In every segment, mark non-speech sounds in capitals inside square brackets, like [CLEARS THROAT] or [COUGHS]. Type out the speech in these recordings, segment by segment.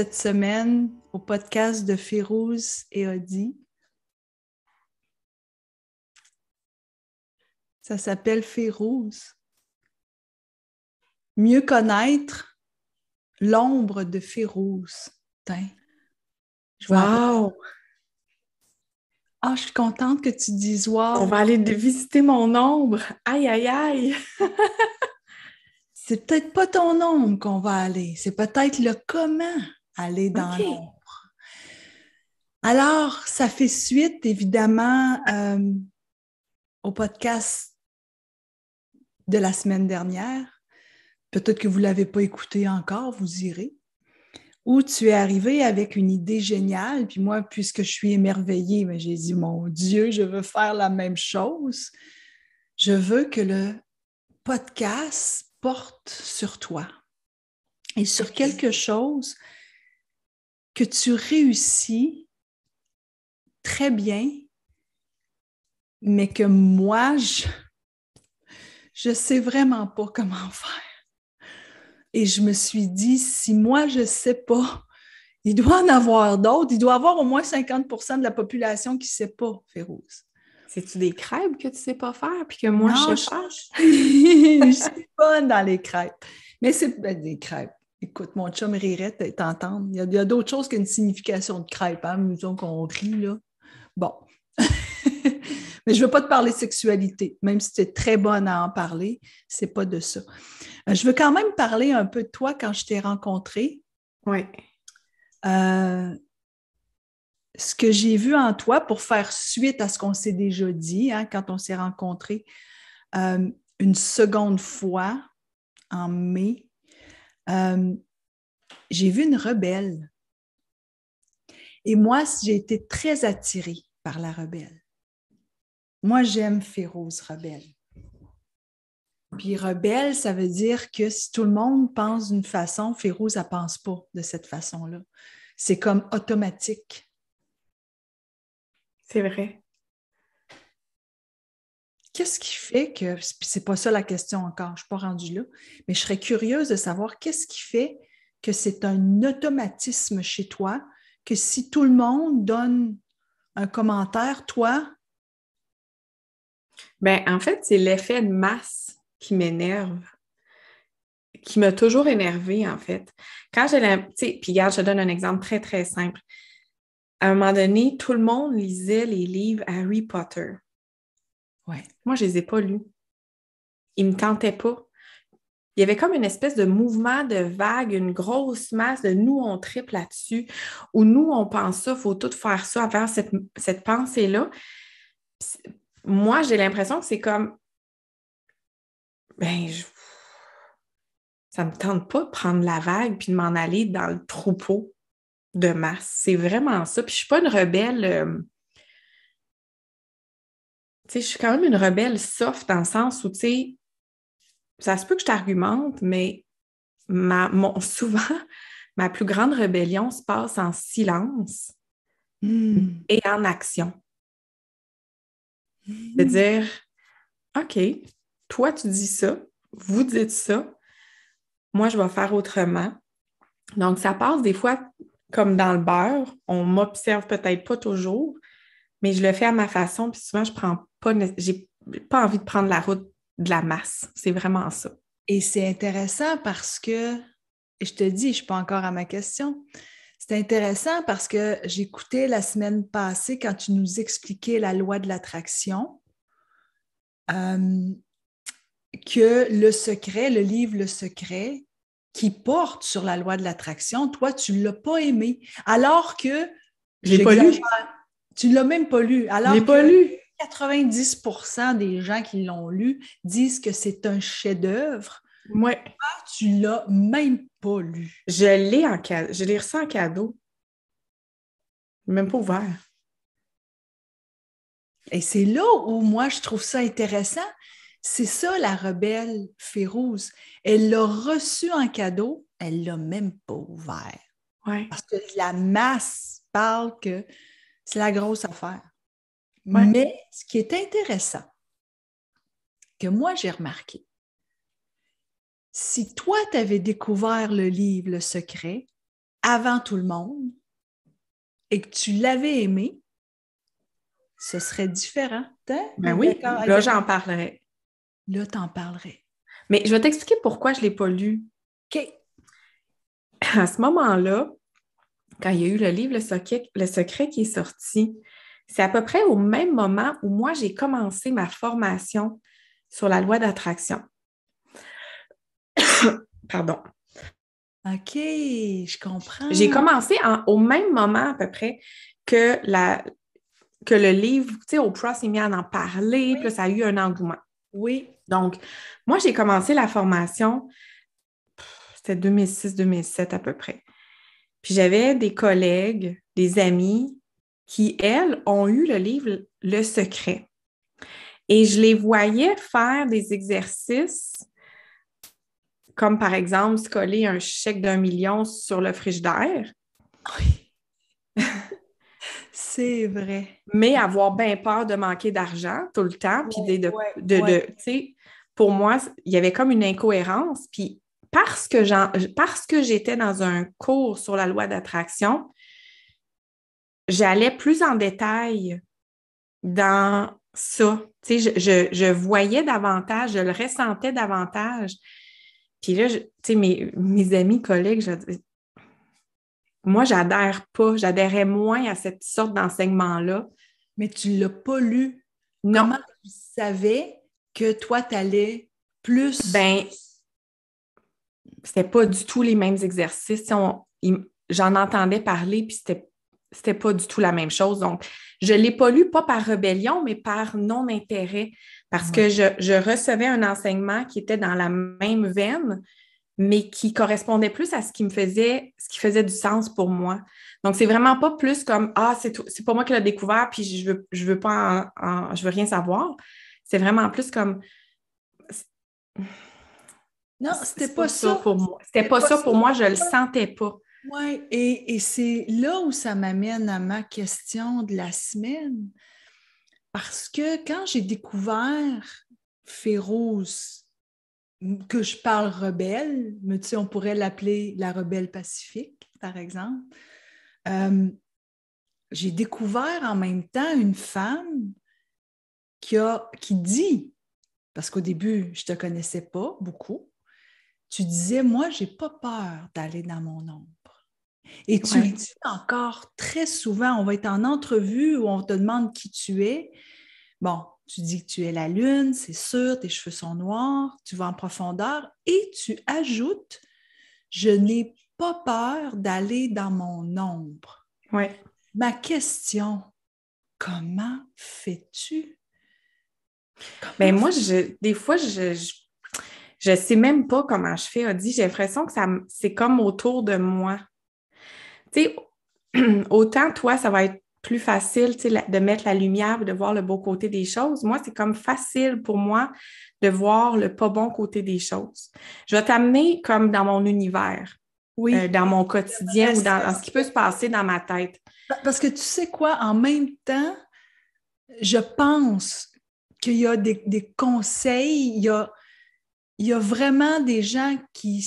cette semaine au podcast de Férouz et Audi, Ça s'appelle Férouz. Mieux connaître l'ombre de Férouz. wow! Ah, je suis contente que tu dises wow. On va aller visiter mon ombre. Aïe, aïe, aïe! [LAUGHS] c'est peut-être pas ton ombre qu'on va aller, c'est peut-être le comment aller dans l'ombre. Alors, ça fait suite, évidemment, euh, au podcast de la semaine dernière. Peut-être que vous ne l'avez pas écouté encore, vous irez. Où tu es arrivé avec une idée géniale, puis moi, puisque je suis émerveillée, mais ben, j'ai dit, mon Dieu, je veux faire la même chose. Je veux que le podcast porte sur toi et sur quelque chose que tu réussis très bien, mais que moi, je ne sais vraiment pas comment faire. Et je me suis dit, si moi, je sais pas, il doit en avoir d'autres. Il doit avoir au moins 50 de la population qui sait pas, Férouse. C'est-tu des crêpes que tu sais pas faire, puis que moi, je cherche? je... suis [LAUGHS] pas dans les crêpes. Mais c'est ben, des crêpes. Écoute, mon chum rirait t'entendre. Il y a, d'autres choses qu'une signification de crêpe, hein, disons qu'on rit, là. Bon. [LAUGHS] Mais je ne veux pas te parler sexualité, même si tu es très bonne à en parler, c'est pas de ça. Euh, je veux quand même parler un peu de toi quand je t'ai rencontrée. Oui. Euh, ce que j'ai vu en toi pour faire suite à ce qu'on s'est déjà dit hein, quand on s'est rencontrés euh, une seconde fois en mai euh, j'ai vu une rebelle. Et moi, j'ai été très attirée par la rebelle. Moi, j'aime Féroce Rebelle. Puis rebelle, ça veut dire que si tout le monde pense d'une façon, Féroce, ne pense pas de cette façon-là. C'est comme automatique. C'est vrai qu'est-ce qui fait que, c'est pas ça la question encore, je suis pas rendue là, mais je serais curieuse de savoir qu'est-ce qui fait que c'est un automatisme chez toi, que si tout le monde donne un commentaire, toi? Bien, en fait, c'est l'effet de masse qui m'énerve, qui m'a toujours énervée, en fait. Quand j'ai Puis, regarde, je donne un exemple très, très simple. À un moment donné, tout le monde lisait les livres Harry Potter. Moi, je ne les ai pas lus. Ils ne me tentaient pas. Il y avait comme une espèce de mouvement de vague, une grosse masse de nous, on triple là-dessus, où nous, on pense ça, il faut tout faire ça faire cette, cette pensée-là. Moi, j'ai l'impression que c'est comme, ben, ça me tente pas de prendre la vague puis de m'en aller dans le troupeau de masse. C'est vraiment ça. Puis je suis pas une rebelle. Euh, je suis quand même une rebelle soft dans le sens où, tu sais, ça se peut que je t'argumente, mais [LAUGHS] souvent, ma plus grande rébellion se passe en silence hmm. et en action. C'est-à-dire, hmm. OK, toi, tu dis ça, vous dites ça, moi, je vais faire autrement. Donc, ça passe des fois comme dans le beurre. On m'observe peut-être pas toujours, mais je le fais à ma façon, puis souvent, je prends pas, j'ai pas envie de prendre la route de la masse. C'est vraiment ça. Et c'est intéressant parce que, je te dis, je ne suis pas encore à ma question. C'est intéressant parce que j'écoutais la semaine passée quand tu nous expliquais la loi de l'attraction, euh, que le secret, le livre Le Secret, qui porte sur la loi de l'attraction, toi, tu ne l'as pas aimé. Alors que. Je pas lu. Tu ne l'as même pas lu. Alors pas lu. 90 des gens qui l'ont lu disent que c'est un chef-d'œuvre. Moi, tu tu l'as même pas lu. Je l'ai en cadeau. Je l'ai reçu en cadeau. Même pas ouvert. Et c'est là où moi je trouve ça intéressant. C'est ça la rebelle Férouse. Elle l'a reçu en cadeau, elle l'a même pas ouvert. Parce que la masse parle que c'est la grosse affaire. Mais ce qui est intéressant, que moi j'ai remarqué, si toi, tu avais découvert le livre Le Secret avant tout le monde et que tu l'avais aimé, ce serait différent. Hein? Ben oui, là, j'en parlerai. Là, t'en parlerais. Mais je vais t'expliquer pourquoi je ne l'ai pas lu. À ce moment-là, quand il y a eu le livre Secret, le secret qui est sorti, c'est à peu près au même moment où moi, j'ai commencé ma formation sur la loi d'attraction. [COUGHS] Pardon. OK, je comprends. J'ai commencé au même moment à peu près que, la, que le livre, tu sais, Oprah s'est mis à en parler, puis ça a eu un engouement. Oui. Donc, moi, j'ai commencé la formation, c'était 2006-2007 à peu près. Puis j'avais des collègues, des amis qui, elles, ont eu le livre Le Secret. Et je les voyais faire des exercices comme par exemple se coller un chèque d'un million sur le friche Oui. [LAUGHS] C'est vrai. Mais avoir bien peur de manquer d'argent tout le temps, puis de, pour moi, il y avait comme une incohérence. Puis parce que j'étais dans un cours sur la loi d'attraction, j'allais plus en détail dans ça. Tu je, voyais davantage, je le ressentais davantage. Puis là, mes, amis, collègues, je, moi, j'adhère pas, j'adhérais moins à cette sorte d'enseignement-là. Mais tu l'as pas lu. Non. Comment tu savais que toi, tu allais plus. Ben, c'était pas du tout les mêmes exercices. j'en entendais parler, puis c'était c'était pas du tout la même chose. Donc, je l'ai pas lu pas par rébellion, mais par non-intérêt, parce que je, recevais un enseignement qui était dans la même veine, mais qui correspondait plus à ce qui me faisait, ce qui faisait du sens pour moi. Donc, c'est vraiment pas plus comme Ah, c'est, pas moi qui l'ai découvert, puis je veux, je veux pas je veux rien savoir. C'est vraiment plus comme Non, c'était pas, ça pour moi. C'était pas ça pour moi, je le sentais pas. Oui, et, c'est là où ça m'amène à ma question de la semaine. Parce que quand j'ai découvert Féroce, que je parle rebelle, mais tu on pourrait l'appeler la rebelle pacifique, par exemple, euh, j'ai découvert en même temps une femme qui, dit, parce qu'au début, je ne te connaissais pas beaucoup, tu disais, moi, je n'ai pas peur d'aller dans mon ombre. Et tu dis encore très souvent, on va être en entrevue où on te demande qui tu es. Bon, tu dis que tu es la lune, c'est sûr, tes cheveux sont noirs, tu vas en profondeur et tu ajoutes, je n'ai pas peur d'aller dans mon ombre. Ouais. Ma question, comment fais-tu? Mais ben, moi, je, des fois, je, ne sais même pas comment je fais, Odie. J'ai l'impression que ça, c'est comme autour de moi tu [CLEARS THROAT] autant toi, ça va être plus facile de mettre la lumière, de voir le beau côté des choses. Moi, c'est comme facile pour moi de voir le pas bon côté des choses. Je vais t'amener comme dans mon univers, oui. Euh, dans mon quotidien ou dans, ce qui peut se passer dans ma tête. Parce que tu sais quoi, en même temps, je pense qu'il y a des, conseils, il y a, il y vraiment des gens qui,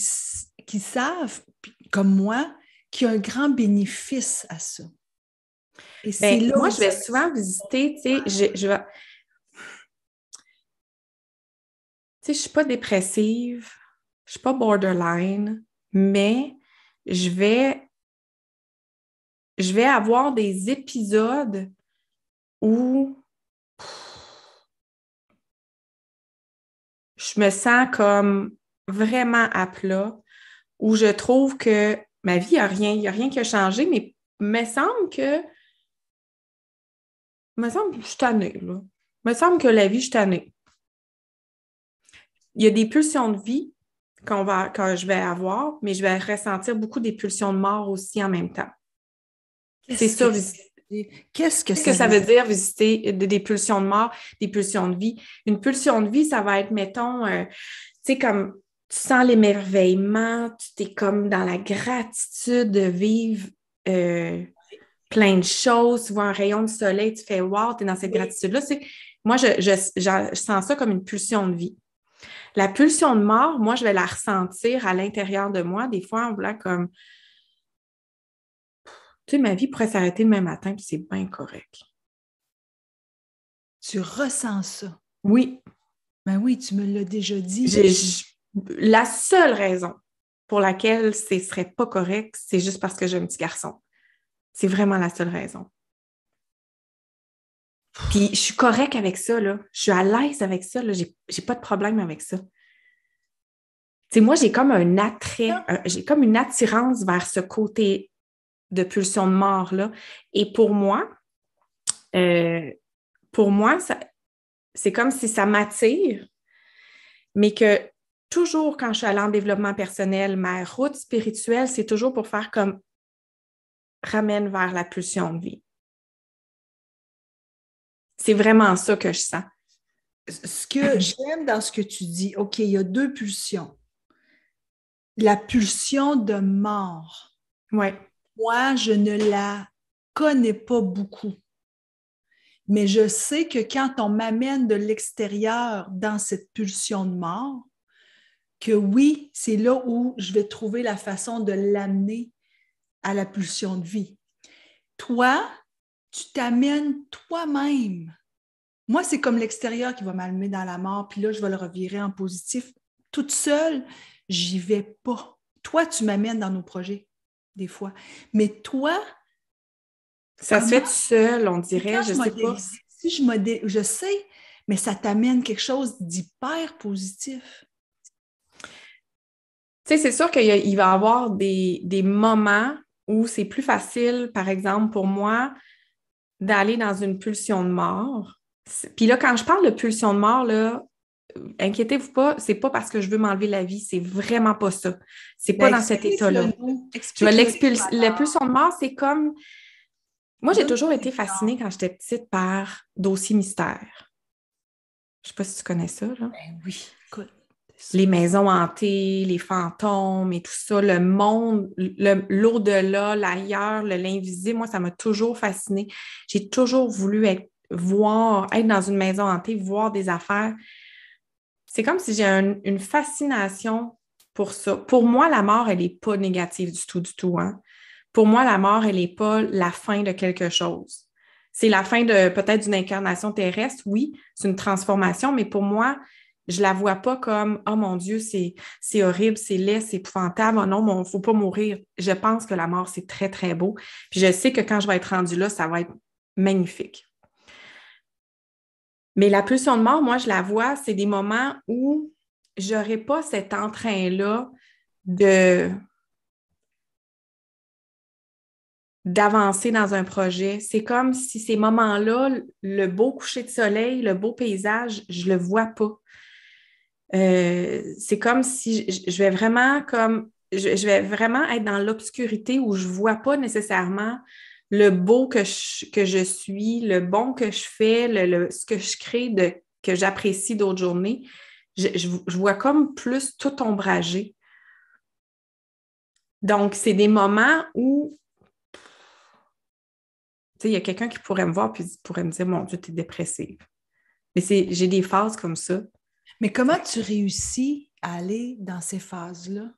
qui savent, comme moi, qui a un grand bénéfice à ça. Et ben, là moi, je vais souvent visiter, tu sais, je, je Tu je suis pas dépressive, je suis pas borderline, mais je vais je vais avoir des épisodes où je me sens comme vraiment à plat, où je trouve que ma vie, il n'y a rien, a rien qui a changé, mais me semble que. Me semble que je suis tannée, là. Me semble que la vie, je suis tannée. Il y a des pulsions de vie qu'on va, que je vais avoir, mais je vais ressentir beaucoup des pulsions de mort aussi en même temps. C'est sûr. Qu'est-ce que, ça, veut dire visiter des, pulsions de mort, des pulsions de vie? Une pulsion de vie, ça va être, mettons, euh, tu sais, comme tu sens l'émerveillement, tu es comme dans la gratitude de vivre euh, plein de choses, tu vois un rayon de soleil, tu fais wow, tu es dans cette gratitude-là. moi, je, sens ça comme une pulsion de vie. La pulsion de mort, moi, je vais la ressentir à l'intérieur de moi. Des fois, on voulant comme tu sais, ma vie pourrait s'arrêter même matin, puis c'est bien correct. Tu ressens ça. Oui. Ben oui, tu me l'as déjà dit. je la seule raison pour laquelle ce serait pas correct, c'est juste parce que j'ai un petit garçon. C'est vraiment la seule raison. Puis je suis correcte avec ça, là. Je suis à l'aise avec ça, là. J'ai pas de problème avec ça. Tu sais, moi, j'ai comme un attrait, euh, j'ai comme une attirance vers ce côté de pulsion de mort, là. Et pour moi, euh, pour moi, c'est comme si ça m'attire, mais que toujours quand je suis allée en développement personnel, ma route spirituelle, c'est toujours pour faire comme ramène vers la pulsion de vie. C'est vraiment ça que je sens. Ce que [CLEARS THROAT] j'aime dans ce que tu dis, OK, il y a deux pulsions. La pulsion de mort. Ouais. Moi, je ne la connais pas beaucoup. Mais je sais que quand on m'amène de l'extérieur dans cette pulsion de mort, que oui, c'est là où je vais trouver la façon de l'amener à la pulsion de vie. Toi, tu t'amènes toi-même. Moi, c'est comme l'extérieur qui va m'amener dans la mort, puis là, je vais le revirer en positif. Toute seule, j'y vais pas. Toi, tu m'amènes dans nos projets, des fois. Mais toi, ça se fait seul, on dirait, je, sais pas. Si je, je sais, mais ça t'amène quelque chose d'hyper positif. Tu sais, c'est sûr qu'il va y avoir des, moments où c'est plus facile, par exemple, pour moi, d'aller dans une pulsion de mort. Puis là, quand je parle de pulsion de mort, là, euh, inquiétez-vous pas, c'est pas parce que je veux m'enlever la vie, c'est vraiment pas ça. C'est pas ben, dans cet état-là. La pulsion de mort, c'est comme. Moi, j'ai toujours été fascinée quand j'étais petite par Dossier mystère. Je sais pas si tu connais ça, là. Ben oui, écoute les maisons hantées, les fantômes et tout ça, le monde, l'au-delà, l'ailleurs, l'invisible, moi, ça m'a toujours fasciné. J'ai toujours voulu être, voir, être dans une maison hantée, voir des affaires. C'est comme si j'ai une fascination pour ça. Pour moi, la mort, elle n'est pas négative du tout, du tout. Hein. Pour moi, la mort, elle n'est pas la fin de quelque chose. C'est la fin de peut-être d'une incarnation terrestre, oui, c'est une transformation, mais pour moi, je ne la vois pas comme Oh mon Dieu, c'est horrible, c'est laid, c'est épouvantable, oh non, il ne faut pas mourir. Je pense que la mort, c'est très, très beau. Puis je sais que quand je vais être rendue là, ça va être magnifique. Mais la pulsion de mort, moi, je la vois, c'est des moments où je j'aurais pas cet entrain-là de d'avancer dans un projet. C'est comme si ces moments-là, le beau coucher de soleil, le beau paysage, je ne le vois pas. Euh, c'est comme si je, vais vraiment comme je, vais vraiment être dans l'obscurité où je ne vois pas nécessairement le beau que je, suis, le bon que je fais, ce que je crée, que j'apprécie d'autres journées. Je, vois comme plus tout ombragé. Donc, c'est des moments où il y a quelqu'un qui pourrait me voir et pourrait me dire Mon Dieu, tu es dépressive. Mais j'ai des phases comme ça. Mais comment tu réussis à aller dans ces phases-là?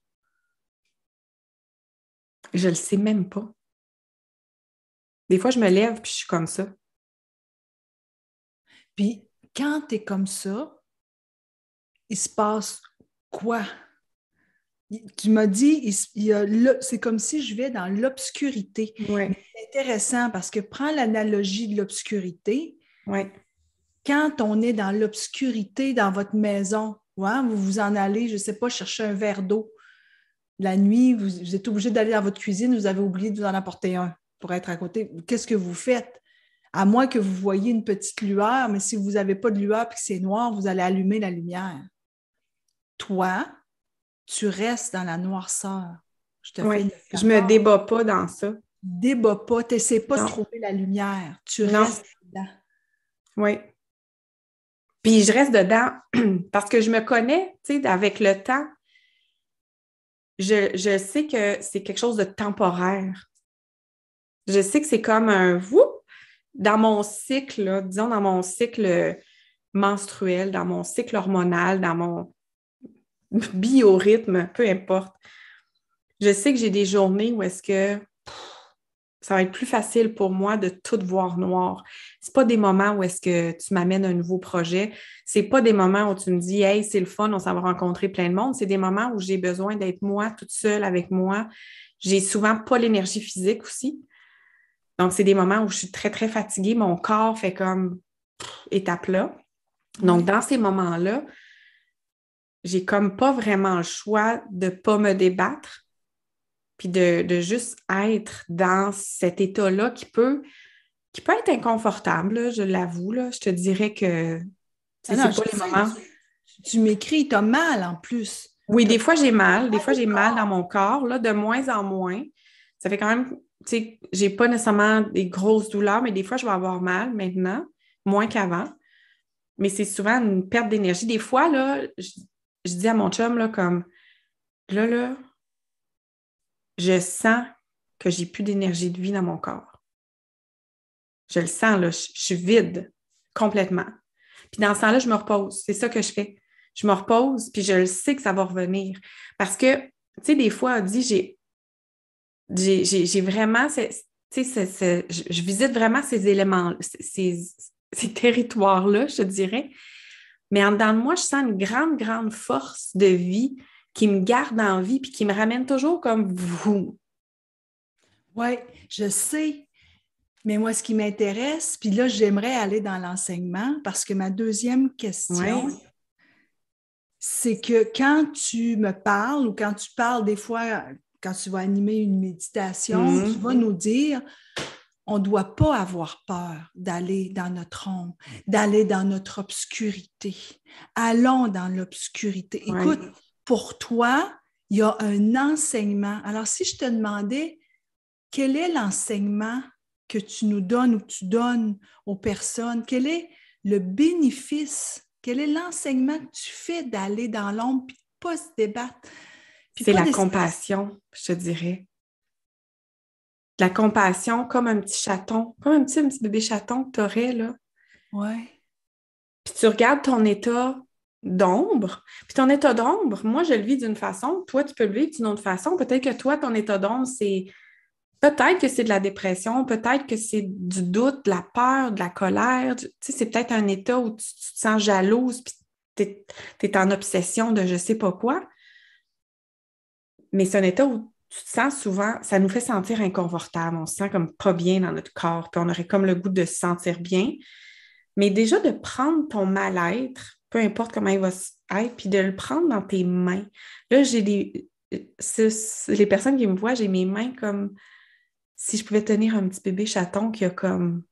Je ne le sais même pas. Des fois, je me lève et je suis comme ça. Puis quand tu es comme ça, il se passe quoi? Tu m'as dit, c'est comme si je vais dans l'obscurité. Ouais. C'est intéressant parce que prends l'analogie de l'obscurité. Ouais quand on est dans l'obscurité dans votre maison, hein, vous vous en allez, je ne sais pas, chercher un verre d'eau. La nuit, vous, êtes obligé d'aller dans votre cuisine, vous avez oublié de vous en apporter un pour être à côté. Qu'est-ce que vous faites? À moins que vous voyez une petite lueur, mais si vous n'avez pas de lueur et que c'est noir, vous allez allumer la lumière. Toi, tu restes dans la noirceur. Je ne me débat pas dans ça. Débat pas, tu n'essaies pas de trouver la lumière. Tu restes là. Oui. Puis je reste dedans [CLEARS THROAT] parce que je me connais, tu sais, avec le temps. Je, je sais que c'est quelque chose de temporaire. Je sais que c'est comme un vous dans mon cycle, disons dans mon cycle menstruel, dans mon cycle hormonal, dans mon [LAUGHS] biorhythme, peu importe. Je sais que j'ai des journées où est-ce que ça va être plus facile pour moi de tout voir noir. C'est pas des moments où est-ce que tu m'amènes un nouveau projet. C'est pas des moments où tu me dis Hey, c'est le fun, on s'en va rencontrer plein de monde. C'est des moments où j'ai besoin d'être moi, toute seule avec moi. J'ai souvent pas l'énergie physique aussi. Donc, c'est des moments où je suis très, très fatiguée. Mon corps fait comme étape là. Donc, dans ces moments-là, j'ai comme pas vraiment le choix de pas me débattre de, juste être dans cet état-là qui peut, qui peut être inconfortable, je l'avoue. Je te dirais que Tu, m'écris, tu as mal en plus. Oui, des fois j'ai mal, des fois j'ai mal dans mon corps, là, de moins en moins. Ça fait quand même, tu sais, j'ai pas nécessairement des grosses douleurs, mais des fois je vais avoir mal maintenant, moins qu'avant. Mais c'est souvent une perte d'énergie. Des fois, là, je, je, dis à mon chum, là, comme, là, là, je sens que j'ai plus d'énergie de vie dans mon corps. Je le sens, je, suis vide complètement. Puis dans ce temps-là, je me repose. C'est ça que je fais. Je me repose, puis je le sais que ça va revenir. Parce que, tu sais, des fois, j'ai, vraiment, tu sais, je, visite vraiment ces éléments, ces, territoires-là, je dirais. Mais en dedans de moi, je sens une grande, grande force de vie qui me garde en vie puis qui me ramène toujours comme vous. Oui, je sais. Mais moi, ce qui m'intéresse, puis là, j'aimerais aller dans l'enseignement parce que ma deuxième question, c'est que quand tu me parles ou quand tu parles des fois, quand tu vas animer une méditation, mm-hmm. tu vas nous dire, on ne doit pas avoir peur d'aller dans notre ombre, d'aller dans notre obscurité. Allons dans l'obscurité. Écoute, pour toi, il y a un enseignement. Alors, si je te demandais, quel est l'enseignement que tu nous donnes ou que tu donnes aux personnes? Quel est le bénéfice? Quel est l'enseignement que tu fais d'aller dans l'ombre et de ne pas se débattre? C'est la compassion, je te dirais. La compassion, comme un petit chaton, comme un petit, bébé chaton que tu aurais, là. Ouais. Puis tu regardes ton état, d'ombre. Puis ton état d'ombre, moi, je le vis d'une façon, toi, tu peux le vivre d'une autre façon. Peut-être que toi, ton état d'ombre, c'est peut-être que c'est de la dépression, peut-être que c'est du doute, de la peur, de la colère. Tu sais, c'est peut-être un état où tu, te sens jalouse, puis tu es, en obsession de je sais pas quoi. Mais c'est un état où tu te sens souvent, ça nous fait sentir inconfortable, on se sent comme pas bien dans notre corps, puis on aurait comme le goût de se sentir bien. Mais déjà de prendre ton mal-être, peu importe comment il va être, puis de le prendre dans tes mains. Là, j'ai des. les personnes qui me voient, j'ai mes mains comme si je pouvais tenir un petit bébé chaton qui a comme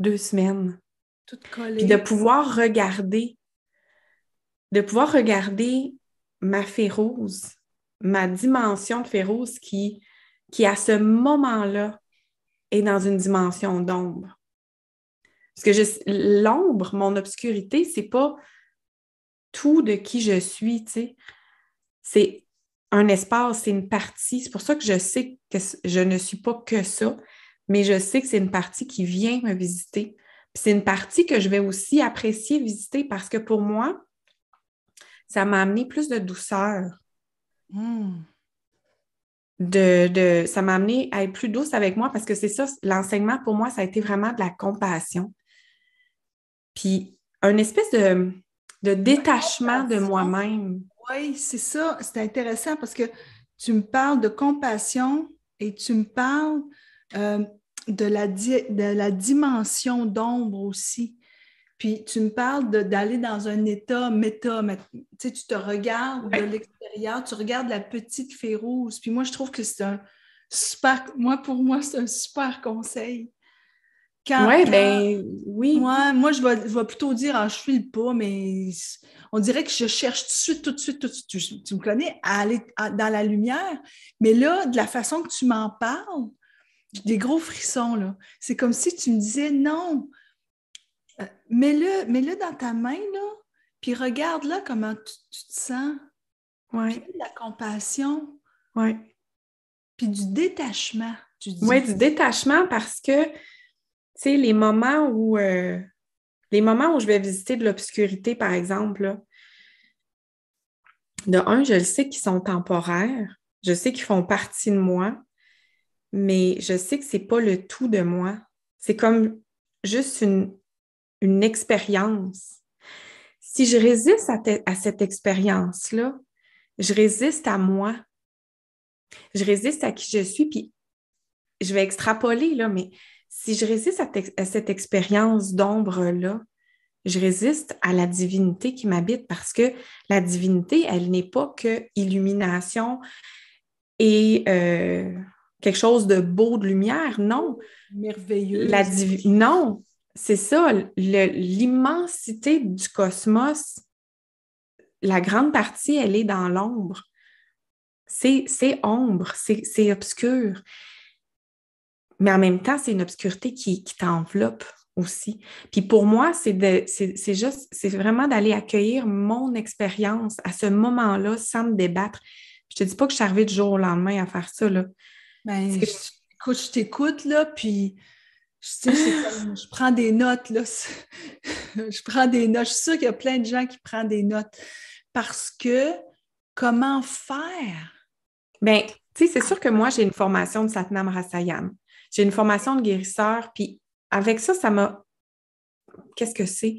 deux semaines. Tout collé. Puis de pouvoir regarder, de pouvoir regarder ma férose, ma dimension de féroce qui, qui à ce moment-là, est dans une dimension d'ombre. Parce que l'ombre, mon obscurité, c'est pas tout de qui je suis, tu sais. C'est un espace, c'est une partie. C'est pour ça que je sais que je ne suis pas que ça, mais je sais que c'est une partie qui vient me visiter. Puis c'est une partie que je vais aussi apprécier visiter parce que pour moi, ça m'a amené plus de douceur. Hmm. De, ça m'a amené à être plus douce avec moi parce que c'est ça, l'enseignement pour moi, ça a été vraiment de la compassion. Puis, un espèce de, de détachement de moi-même. Oui, c'est ça. C'est intéressant parce que tu me parles de compassion et tu me parles euh, de, la de la dimension d'ombre aussi. Puis tu me parles d'aller dans un état méta. Tu tu te regardes de l'extérieur, tu regardes la petite fée Puis moi, je trouve que c'est un super. Moi, pour moi, c'est un super conseil. Quand, ouais, ben oui. Moi, moi je, vais, plutôt dire ah, je suis le pas, mais on dirait que je cherche tout de suite, tout de suite, tout de suite, tu, me connais, à aller dans la lumière. Mais là, de la façon que tu m'en parles, j'ai des gros frissons, là. C'est comme si tu me disais non, euh, mets-le dans ta main, là, puis regarde là comment tu, te sens. Ouais. la compassion. Oui. Puis du détachement. Oui, du détachement parce que sais, les moments où euh, les moments où je vais visiter de l'obscurité, par exemple, de un, je le sais qu'ils sont temporaires, je sais qu'ils font partie de moi, mais je sais que ce n'est pas le tout de moi. C'est comme juste une, une expérience. Si je résiste à, à cette expérience-là, je résiste à moi. Je résiste à qui je suis, puis je vais extrapoler, là, mais si je résiste à, cette expérience d'ombre-là, je résiste à la divinité qui m'habite parce que la divinité, elle n'est pas que illumination et euh, quelque chose de beau de lumière, non. Merveilleux. non, c'est ça, l'immensité du cosmos, la grande partie, elle est dans l'ombre. C'est ombre, c'est obscur. Mais en même temps, c'est une obscurité qui, t'enveloppe aussi. Puis pour moi, c'est juste, c'est vraiment d'aller accueillir mon expérience à ce moment-là sans me débattre. Je te dis pas que je suis arrivée du jour au lendemain à faire ça, ben, je, t'écoute, là, puis je, [LAUGHS] prends des notes, là. [LAUGHS] je prends des notes. Je suis sûre qu'il y a plein de gens qui prennent des notes parce que comment faire? Bien, tu sais, c'est sûr que moi, j'ai une formation de Satnam Rasayam. J'ai une formation de guérisseur, puis avec ça, ça m'a. Qu'est-ce que c'est?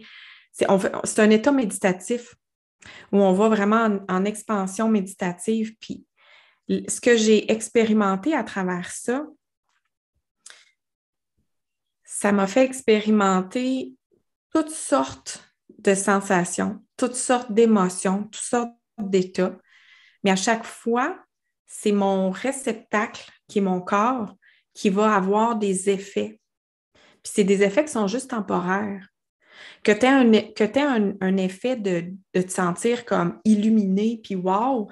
C'est, un état méditatif où on va vraiment en expansion méditative. Puis ce que j'ai expérimenté à travers ça, ça m'a fait expérimenter toutes sortes de sensations, toutes sortes d'émotions, toutes sortes d'états. Mais à chaque fois, c'est mon réceptacle qui est mon corps qui va avoir des effets. Puis c'est des effets qui sont juste temporaires. Que tu aies, un, un, effet de, de, te sentir comme illuminé, puis wow,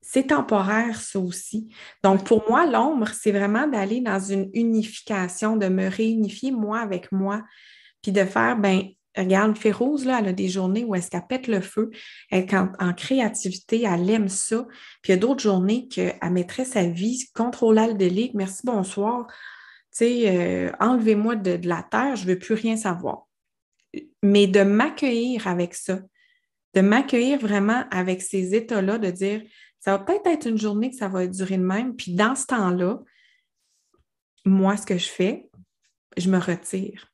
c'est temporaire, ça aussi. Donc, pour moi, l'ombre, c'est vraiment d'aller dans une unification, de me réunifier moi avec moi, puis de faire, ben Regarde, Férouse, là, elle a des journées où est-ce qu'elle pète le feu, elle est en créativité, elle aime ça. Puis il y a d'autres journées qu'elle mettrait sa vie contrôlable de ligue, merci, bonsoir. Tu sais, euh, enlevez-moi de, de, la terre, je ne veux plus rien savoir. Mais de m'accueillir avec ça, de m'accueillir vraiment avec ces états-là, de dire, ça va peut-être être une journée que ça va durer de même. Puis dans ce temps-là, moi, ce que je fais, je me retire.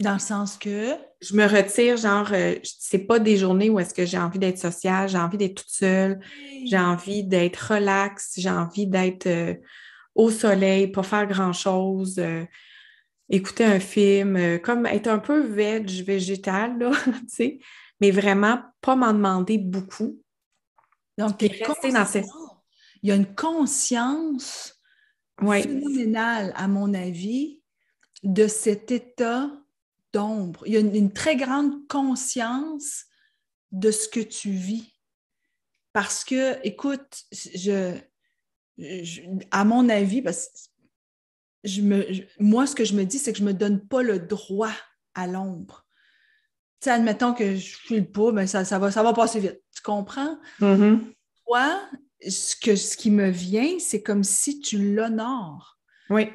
Dans le sens que. Je me retire, genre, euh, c'est pas des journées où est-ce que j'ai envie d'être sociale, j'ai envie d'être toute seule, j'ai envie d'être relax, j'ai envie d'être euh, au soleil, pas faire grand-chose, euh, écouter un film, comme être un peu veg, végétal, [LAUGHS] tu sais, mais vraiment pas m'en demander beaucoup. Donc, il y a une conscience phénoménale, à mon avis, de cet état il y a une, très grande conscience de ce que tu vis. Parce que, écoute, je, à mon avis, parce moi, ce que je me dis, c'est que je ne me donne pas le droit à l'ombre. Tu admettons que je suis le pas, mais ben, ça, ça, va, ça va passer vite. Tu comprends? quoi mm-hmm. Toi, ce, que, ce qui me vient, c'est comme si tu l'honores. Oui.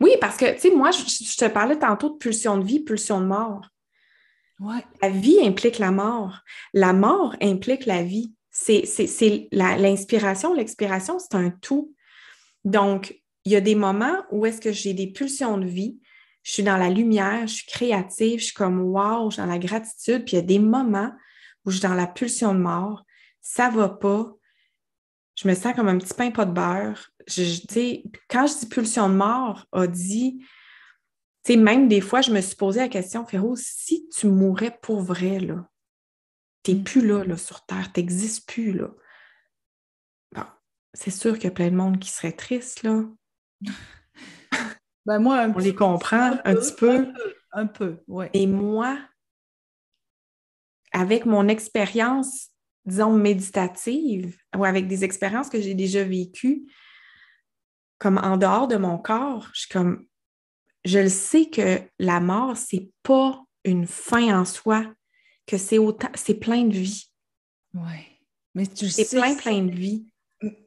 Oui, parce que, tu sais, moi, je, te parlais tantôt de pulsion de vie, pulsion de mort. La vie implique la mort. La mort implique la vie. C'est l'inspiration, l'expiration, c'est un tout. Donc, il y a des moments où est-ce que j'ai des pulsions de vie, je suis dans la lumière, je suis créative, je suis comme wow, je suis dans la gratitude, puis il y a des moments où je suis dans la pulsion de mort, ça va pas, je me sens comme un petit pain pas de beurre, quand je dis pulsion de mort, a dit, même des fois, je me suis posé la question, Féro, si tu mourais pour vrai, tu n'es mm. plus là, sur Terre, tu n'existes plus, là. c'est sûr qu'il y a plein de monde qui serait triste, là. Ben, moi, On les comprend un, petit peu. peu, Et moi, avec mon expérience, disons, méditative, ou avec des expériences que j'ai déjà vécues, comme en dehors de mon corps, je suis comme, je le sais que la mort, c'est pas une fin en soi, que c'est autant, c'est plein de vie. Oui. Mais tu C'est plein, plein de vie.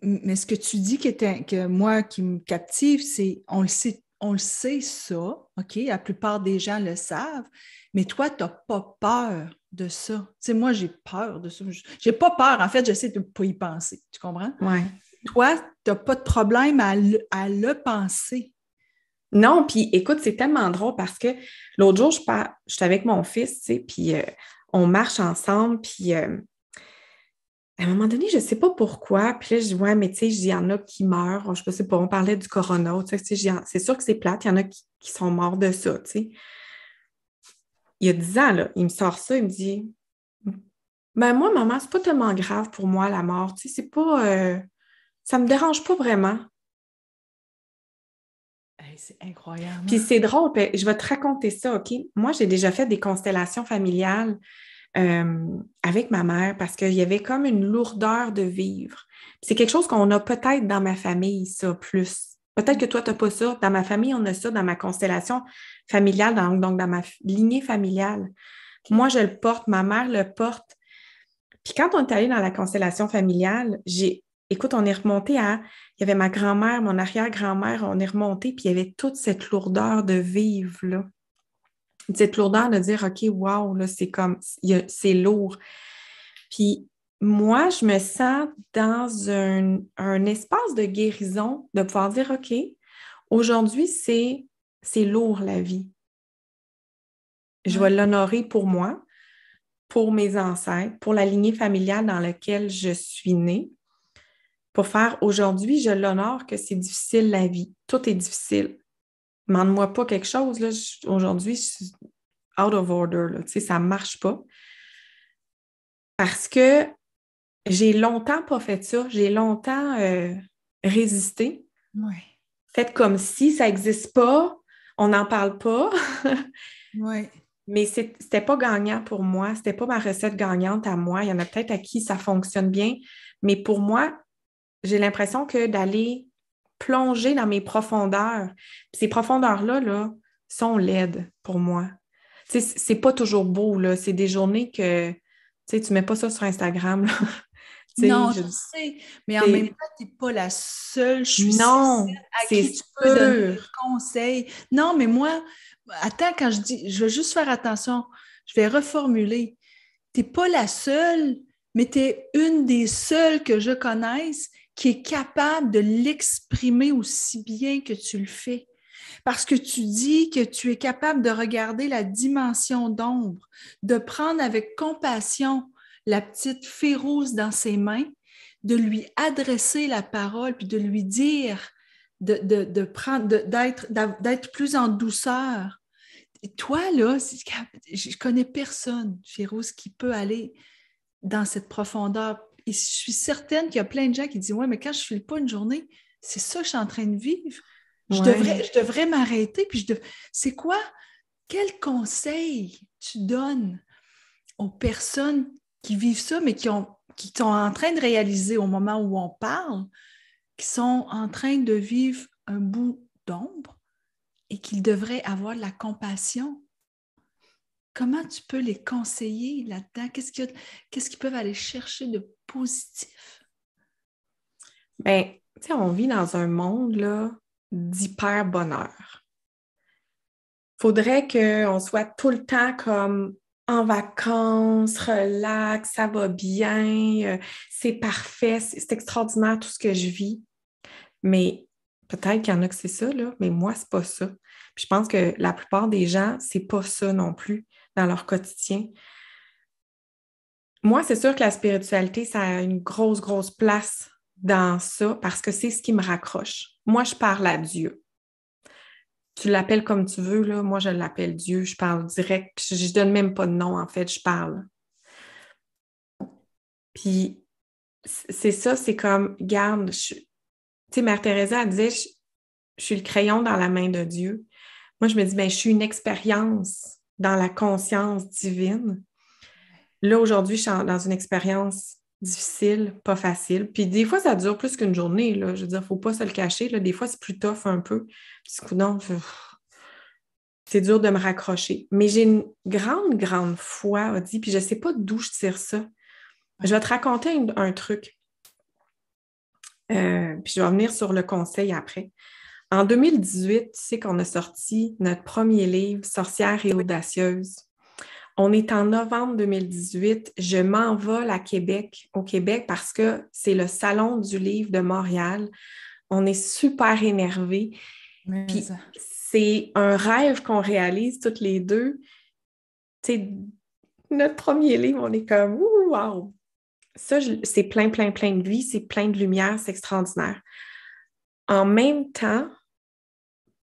Mais ce que tu dis que que moi, qui me captive, c'est on le sait, on le sait ça, OK? La plupart des gens le savent, mais toi, tu n'as pas peur de ça. Tu sais, moi, j'ai peur de ça. J'ai pas peur, en fait, j'essaie de ne pas y penser. Tu comprends? Oui. Toi, pas de problème à le, penser. Non, puis écoute, c'est tellement drôle parce que l'autre jour, je suis avec mon fils, tu sais, puis euh, on marche ensemble, puis euh, à un moment donné, je ne sais pas pourquoi, puis là, je vois mais tu sais, il y en a qui meurent, je sais pas, on parlait du corona, tu sais, c'est sûr que c'est plate, il y en a qui, sont morts de ça, tu sais. Il y a dix ans, là, il me sort ça, il me dit, ben moi, maman, c'est pas tellement grave pour moi, la mort, tu sais, c'est pas... Euh, ça me dérange pas vraiment. c'est incroyable. Puis c'est drôle, ben, je vais te raconter ça, OK? Moi, j'ai déjà fait des constellations familiales euh, avec ma mère parce qu'il y avait comme une lourdeur de vivre. C'est quelque chose qu'on a peut-être dans ma famille, ça, plus. Peut-être que toi, tu n'as pas ça. Dans ma famille, on a ça dans ma constellation familiale, donc dans ma lignée familiale. Moi, je le porte, ma mère le porte. Puis quand on est allé dans la constellation familiale, j'ai écoute, on est remonté à. Il y avait ma grand-mère, mon arrière-grand-mère, on est remonté, puis il y avait toute cette lourdeur de vivre, là. Cette lourdeur de dire, OK, wow, là, c'est comme, c'est lourd. Puis moi, je me sens dans un, espace de guérison de pouvoir dire, OK, aujourd'hui, c'est, c'est lourd la vie. Je vais l'honorer pour moi, pour mes ancêtres, pour la lignée familiale dans laquelle je suis née pour faire aujourd'hui, je l'honore que c'est difficile la vie. Tout est difficile. mande moi pas quelque chose. aujourd'hui, je suis out of order. ça ne marche pas. Parce que j'ai longtemps pas fait ça. J'ai longtemps euh, résisté. Faites comme si ça n'existe pas. On n'en parle pas. [LAUGHS] Mais c'était pas gagnant pour moi, c'était pas ma recette gagnante à moi. Il y en a peut-être à qui ça fonctionne bien, mais pour moi, j'ai l'impression que d'aller plonger dans mes profondeurs, ces profondeurs-là là, sont laides pour moi. C'est pas toujours beau, là. C'est des journées que tu ne mets pas ça sur Instagram. [LAUGHS] non, je, sais, mais en même temps, tu n'es pas la seule. Je suis non, à tu peux donner conseils. Non, mais moi, attends, quand je dis, je veux juste faire attention, je vais reformuler. Tu n'es pas la seule, mais tu es une des seules que je connaisse qui est capable de l'exprimer aussi bien que tu le fais. Parce que tu dis que tu es capable de regarder la dimension d'ombre, de prendre avec compassion la petite férouse dans ses mains, de lui adresser la parole, puis de lui dire de, d'être plus en douceur. toi, là, je ne connais personne, férouse, qui peut aller dans cette profondeur et je suis certaine qu'il y a plein de gens qui disent Ouais, mais quand je ne file pas une journée, c'est ça que je suis en train de vivre. Je devrais, m'arrêter. Puis je C'est quoi? Quel conseil tu donnes aux personnes qui vivent ça, mais qui, qui sont en train de réaliser au moment où on parle, qui sont en train de vivre un bout d'ombre et qu'ils devraient avoir de la compassion comment tu peux les conseiller là-dedans? Qu'est-ce qu'ils peuvent aller chercher de positif? Bien, tu sais, on vit dans un monde d'hyper bonheur. Faudrait qu'on soit tout le temps comme en vacances, relax, ça va bien, euh, c'est parfait, c'est extraordinaire tout ce que je vis. Mais peut-être qu'il y en a que c'est ça, mais moi, c'est pas ça. je pense que la plupart des gens, c'est pas ça non plus dans leur quotidien. Moi, c'est sûr que la spiritualité, ça a une grosse, grosse place dans ça parce que c'est ce qui me raccroche. Moi, je parle à Dieu. Tu l'appelles comme tu veux, là. Moi, je l'appelle Dieu. Je parle direct. Je ne donne même pas de nom, en fait. Je parle. Puis, c'est ça, c'est comme, garde, tu sais, Mère elle disait, je... je, suis le crayon dans la main de Dieu. Moi, je me dis, mais ben, je suis une expérience dans la conscience divine. Là, aujourd'hui, je suis dans une expérience difficile, pas facile. Puis des fois, ça dure plus qu'une journée. Je veux dire, il ne faut pas se le cacher. Des fois, c'est plus tough un peu. non, c'est dur de me raccrocher. Mais j'ai une grande, grande foi, dit. puis je ne sais pas d'où je tire ça. Je vais te raconter un, truc. Euh, puis je vais revenir sur le conseil après. En 2018, tu sais qu'on a sorti notre premier livre, Sorcière et audacieuse. On est en novembre 2018. Je m'envole à Québec, au Québec, parce que c'est le salon du livre de Montréal. On est super énervés. c'est un rêve qu'on réalise toutes les deux. C'est notre premier livre, on est comme wow! Ça, c'est plein, plein, plein de vie, c'est plein de lumière, c'est extraordinaire. En même temps,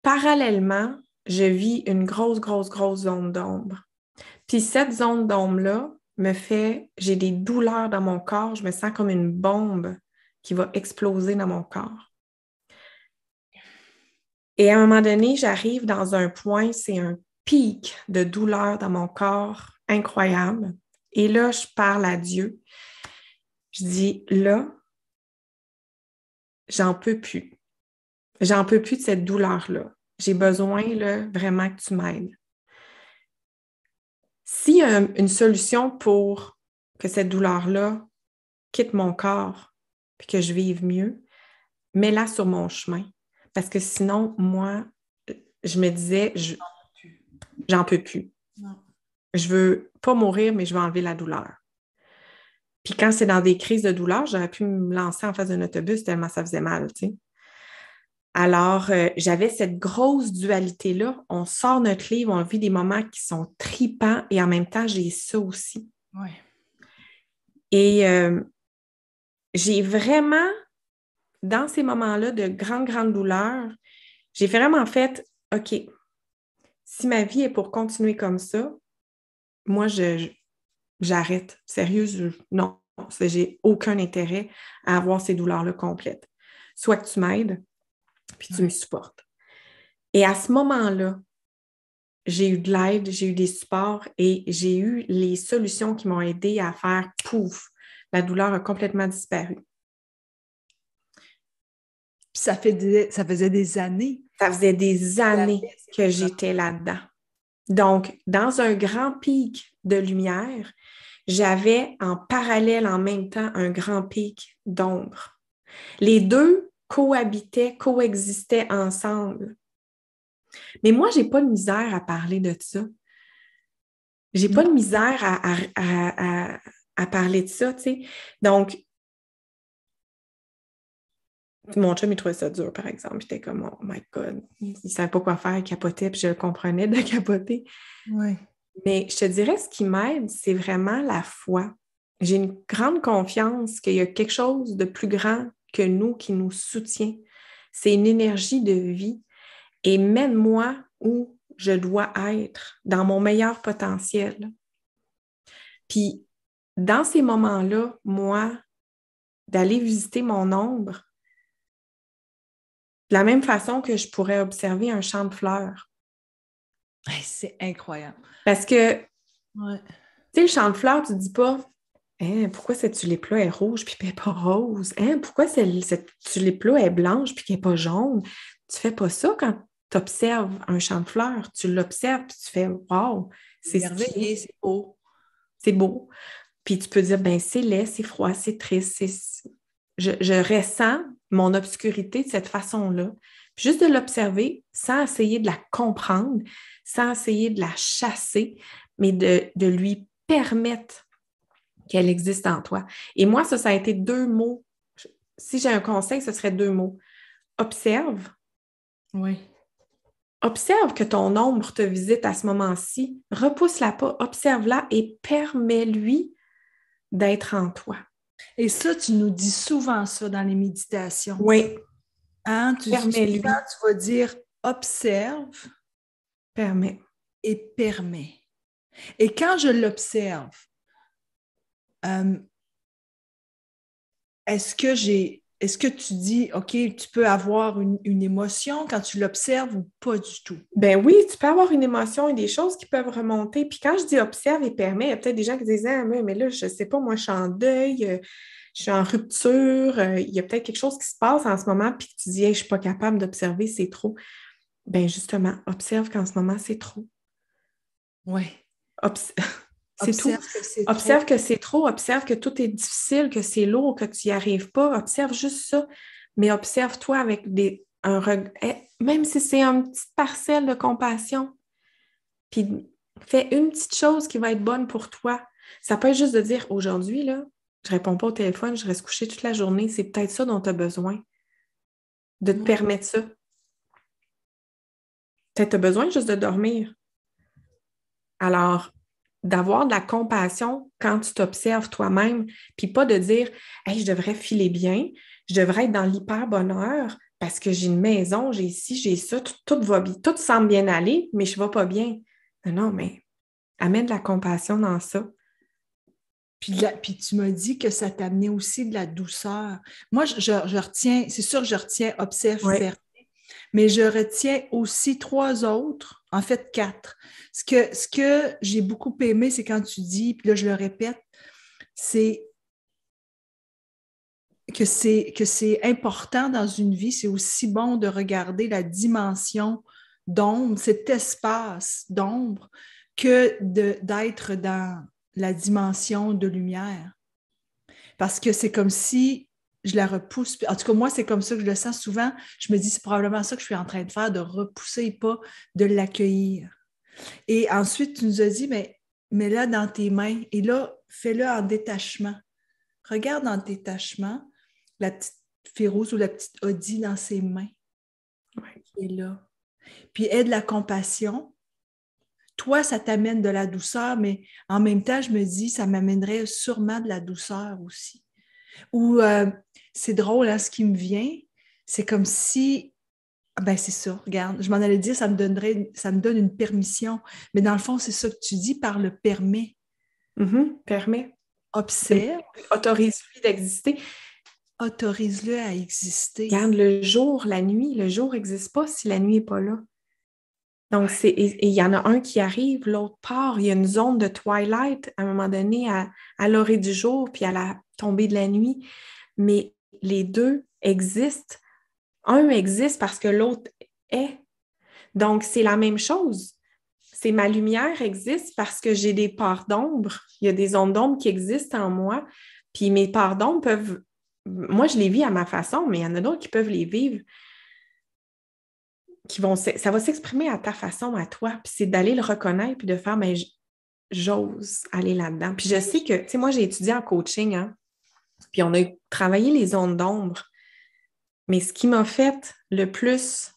parallèlement, je vis une grosse, grosse, grosse zone d'ombre. Puis cette zone d'ombre-là me fait, j'ai des douleurs dans mon corps, je me sens comme une bombe qui va exploser dans mon corps. Et à un moment donné, j'arrive dans un point, c'est un pic de douleur dans mon corps incroyable. Et là, je parle à Dieu. Je dis, là, j'en peux plus. J'en peux plus de cette douleur-là. J'ai besoin là, vraiment que tu m'aides. S'il y euh, a une solution pour que cette douleur-là quitte mon corps et que je vive mieux, mets-la sur mon chemin. Parce que sinon, moi, je me disais, j'en peux plus. Je veux pas mourir, mais je veux enlever la douleur. Puis quand c'est dans des crises de douleur, j'aurais pu me lancer en face d'un autobus tellement ça faisait mal, tu sais. Alors, euh, j'avais cette grosse dualité-là. On sort notre livre, on vit des moments qui sont tripants et en même temps, j'ai ça aussi. Ouais. Et euh, j'ai vraiment, dans ces moments-là de grande, grande douleur, j'ai vraiment fait, OK, si ma vie est pour continuer comme ça, moi, je, j'arrête. Sérieux, je, non, j'ai aucun intérêt à avoir ces douleurs-là complètes. Soit que tu m'aides, puis tu me supportes. Et à ce moment-là, j'ai eu de l'aide, j'ai eu des supports et j'ai eu les solutions qui m'ont aidé à faire pouf, la douleur a complètement disparu. ça, fait ça faisait des années. Ça faisait des années que j'étais là-dedans. Donc, dans un grand pic de lumière, j'avais en parallèle, en même temps, un grand pic d'ombre. Les deux cohabitaient, coexistaient ensemble. Mais moi, je n'ai pas de misère à parler de ça. J'ai pas de misère à, parler de ça, tu sais. Donc, mon chum, il trouvait ça dur, par exemple. J'étais comme, oh my God, il savait pas quoi faire, il capotait, puis je le comprenais de [LAUGHS] capoter. Mais je te dirais, ce qui m'aide, c'est vraiment la foi. J'ai une grande confiance qu'il y a quelque chose de plus grand que nous qui nous soutient. C'est une énergie de vie. Et mène-moi où je dois être, dans mon meilleur potentiel. Puis, dans ces moments-là, moi, d'aller visiter mon ombre, de la même façon que je pourrais observer un champ de fleurs. C'est incroyable. Parce que, tu sais, le champ de fleurs, tu dis pas, Hein, pourquoi cette tulipe-là est rouge puis n'est pas rose? Hein, pourquoi cette, cette tulipe-là est blanche puis qu'elle n'est pas jaune? Tu ne fais pas ça quand tu observes un champ de fleurs. Tu l'observes puis tu fais Wow, c'est beau. C'est beau. Puis tu peux dire ben c'est laid, c'est froid, c'est triste. Je, je, ressens mon obscurité de cette façon-là. Juste de l'observer sans essayer de la comprendre, sans essayer de la chasser, mais de, de lui permettre qu'elle existe en toi. Et moi, ça, ça a été deux mots. Si j'ai un conseil, ce serait deux mots. Observe. Oui. Observe que ton ombre te visite à ce moment-ci. Repousse-la pas, observe-la et permets-lui d'être en toi. Et ça, tu nous dis souvent ça dans les méditations. Oui. Hein? tu, Permets-lui. tu vas dire observe. Permets. Et permets. Et quand je l'observe, euh, est-ce que j'ai est-ce que tu dis, OK, tu peux avoir une, émotion quand tu l'observes ou pas du tout? Ben oui, tu peux avoir une émotion et des choses qui peuvent remonter. Puis quand je dis observe et permet, il y a peut-être des gens qui disent, ah, mais là, je sais pas, moi, je suis en deuil, euh, je suis en rupture, euh, il y a peut-être quelque chose qui se passe en ce moment, puis tu dis, je suis pas capable d'observer, c'est trop. Ben justement, observe qu'en ce moment, c'est trop. Oui. [LAUGHS] C'est tout. observe que c'est trop, observe que tout est difficile, que c'est lourd, que tu n'y arrives pas. Observe juste ça, mais observe-toi avec des, un eh, même si c'est une petite parcelle de compassion. Puis fais une petite chose qui va être bonne pour toi. Ça peut être juste de dire aujourd'hui, là, je ne réponds pas au téléphone, je reste couché toute la journée. C'est peut-être ça dont tu as besoin. De te permettre ça. Peut-être tu as besoin juste de dormir. Alors, d'avoir de la compassion quand tu t'observes toi-même, puis pas de dire je devrais filer bien, je devrais être dans l'hyper-bonheur parce que j'ai une maison, j'ai ici, j'ai ça, tout, va tout semble bien aller, mais je ne vais pas bien. Non, mais amène de la compassion dans ça. Puis, puis tu m'as dit que ça t'amenait aussi de la douceur. Moi, je, retiens, c'est sûr, que je retiens observe, ouais mais je retiens aussi trois autres, en fait quatre. Ce que, ce que j'ai beaucoup aimé, c'est quand tu dis, puis là je le répète, c'est que c'est, que c'est important dans une vie, c'est aussi bon de regarder la dimension d'ombre, cet espace d'ombre, que d'être dans la dimension de lumière. Parce que c'est comme si je la repousse. En tout cas, moi, c'est comme ça que je le sens souvent. Je me dis, c'est probablement ça que je suis en train de faire, de repousser et pas de l'accueillir. Et ensuite, tu nous as dit, mais, mais là, dans tes mains, et là, fais-le en détachement. Regarde en détachement la petite Féroce ou la petite odie dans ses mains. Ouais. est là. Puis aide la compassion. Toi, ça t'amène de la douceur, mais en même temps, je me dis, ça m'amènerait sûrement de la douceur aussi. Ou euh, c'est drôle, à hein, ce qui me vient, c'est comme si, ben c'est ça, regarde, je m'en allais dire, ça me donnerait, ça me donne une permission, mais dans le fond, c'est ça que tu dis par le permet. Mm-hmm. Permet. Observe. autorise le d'exister. Autorise-le à exister. Regarde, le jour, la nuit, le jour n'existe pas si la nuit n'est pas là. Donc, c'est, il y en a un qui arrive, l'autre part. Il y a une zone de twilight à un moment donné, à, à l'orée du jour, puis à la tombée de la nuit. Mais les deux existent. Un existe parce que l'autre est. Donc, c'est la même chose. C'est ma lumière existe parce que j'ai des parts d'ombre. Il y a des ondes d'ombre qui existent en moi. Puis mes parts d'ombre peuvent. Moi, je les vis à ma façon, mais il y en a d'autres qui peuvent les vivre. Qui vont, ça va s'exprimer à ta façon, à toi. Puis c'est d'aller le reconnaître puis de faire, mais ben, j'ose aller là-dedans. Puis je sais que, tu sais, moi, j'ai étudié en coaching, hein, puis on a travaillé les ondes d'ombre. Mais ce qui m'a fait le plus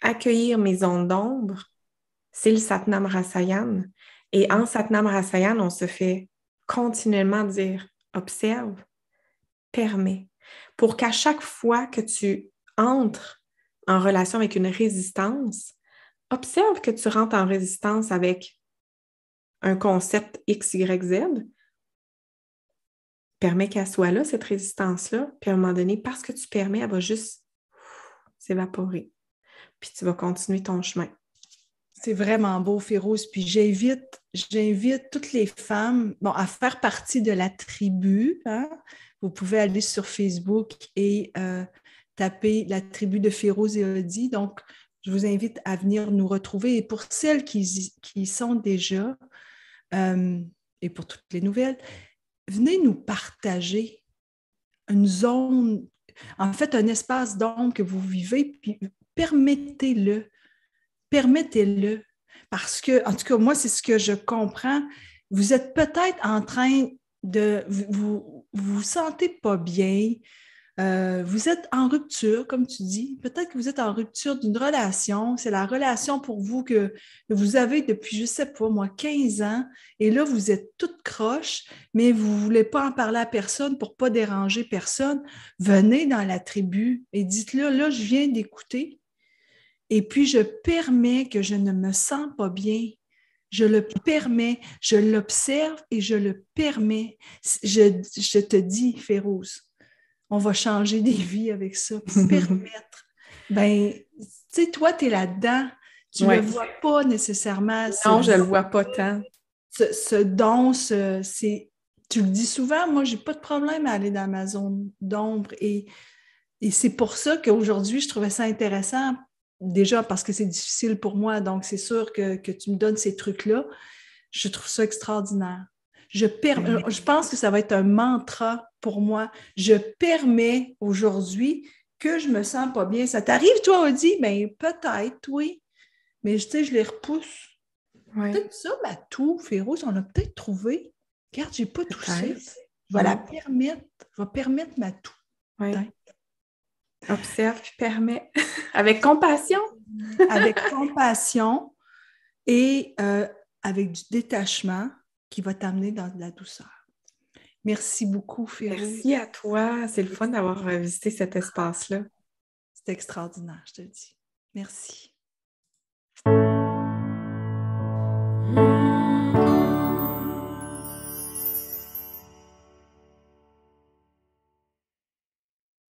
accueillir mes ondes d'ombre, c'est le Satnam Rasayan. Et en Satnam Rasayan, on se fait continuellement dire observe, permets, pour qu'à chaque fois que tu entres en relation avec une résistance, observe que tu rentres en résistance avec un concept X, Y, Z, permet qu'elle soit là, cette résistance-là. Puis à un moment donné, parce que tu permets, elle va juste s'évaporer. Puis tu vas continuer ton chemin. C'est vraiment beau, Féroce. Puis j'invite, j'invite toutes les femmes bon, à faire partie de la tribu. Hein. Vous pouvez aller sur Facebook et euh, taper la tribu de Féroce et Odie. Donc, je vous invite à venir nous retrouver. Et pour celles qui, y sont déjà, euh, et pour toutes les nouvelles, venez nous partager une zone, en fait, un espace d'ombre que vous vivez, puis permettez-le. Permettez-le. Parce que, en tout cas, moi, c'est ce que je comprends. Vous êtes peut-être en train de vous vous, vous sentez pas bien, euh, vous êtes en rupture, comme tu dis. Peut-être que vous êtes en rupture d'une relation. C'est la relation pour vous que, vous avez depuis, je ne sais pas, moi, 15 ans. Et là, vous êtes toute croche, mais vous ne voulez pas en parler à personne pour ne pas déranger personne. Venez dans la tribu et dites-le, là, je viens d'écouter. Et puis, je permets que je ne me sens pas bien. Je le permets, je l'observe et je le permets. Je, te dis, Féroce, on va changer des [LAUGHS] vies avec ça, [LAUGHS] permettre. ben, tu sais, toi, tu es là-dedans. Tu ne le vois pas nécessairement. Non, je ne le vois pas tant. Ce, don, c'est. Tu le dis souvent, moi, j'ai pas de problème à aller dans ma zone d'ombre. Et, c'est pour ça qu'aujourd'hui, je trouvais ça intéressant, déjà parce que c'est difficile pour moi. Donc, c'est sûr que tu me donnes ces trucs-là. Je trouve ça extraordinaire. Mmh. Je, pense que ça va être un mantra pour moi. Je permets aujourd'hui que je me sens pas bien. Ça t'arrive, toi, Audi? Bien, peut-être, oui. Mais tu sais, je les repousse. Ouais. Peut-être ça, ma toux, Féroce, on a peut-être trouvé. Regarde, j'ai pas touché. Je vais la permettre. Je vais permettre ma toux. Observe, tu permets. [LAUGHS] avec compassion. avec compassion et euh, avec du détachement qui va t'amener dans de la douceur. Merci beaucoup, Féry. Merci à toi. C'est le fun d'avoir visité cet espace-là. C'est extraordinaire, je te le dis. Merci.